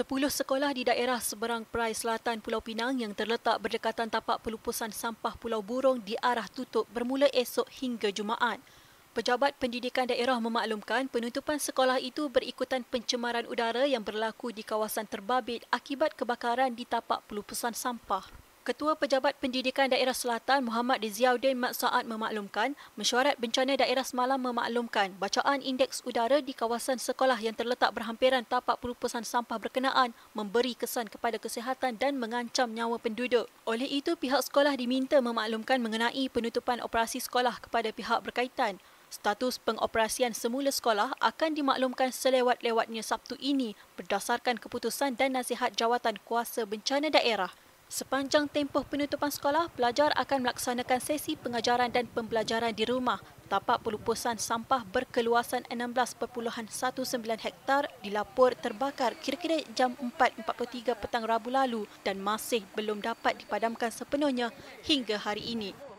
Sepuluh sekolah di daerah seberang Perai Selatan Pulau Pinang yang terletak berdekatan tapak pelupusan sampah Pulau Burung arah tutup bermula esok hingga Jumaat. Pejabat Pendidikan Daerah memaklumkan penutupan sekolah itu berikutan pencemaran udara yang berlaku di kawasan terbabit akibat kebakaran di tapak pelupusan sampah. Ketua Pejabat Pendidikan Daerah Selatan Muhammad Diziauddin Mat Saad memaklumkan, mesyuarat bencana daerah semalam memaklumkan bacaan indeks udara di kawasan sekolah yang terletak berhampiran tapak pelupusan sampah berkenaan memberi kesan kepada kesihatan dan mengancam nyawa penduduk. Oleh itu, pihak sekolah diminta memaklumkan mengenai penutupan operasi sekolah kepada pihak berkaitan. Status pengoperasian semula sekolah akan dimaklumkan selewat-lewatnya Sabtu ini berdasarkan keputusan dan nasihat jawatan kuasa bencana daerah. Sepanjang tempoh penutupan sekolah, pelajar akan melaksanakan sesi pengajaran dan pembelajaran di rumah. Tapak pelupusan sampah berkeluasan 16.19 hektar dilapor terbakar kira-kira jam 4.43 petang Rabu lalu dan masih belum dapat dipadamkan sepenuhnya hingga hari ini.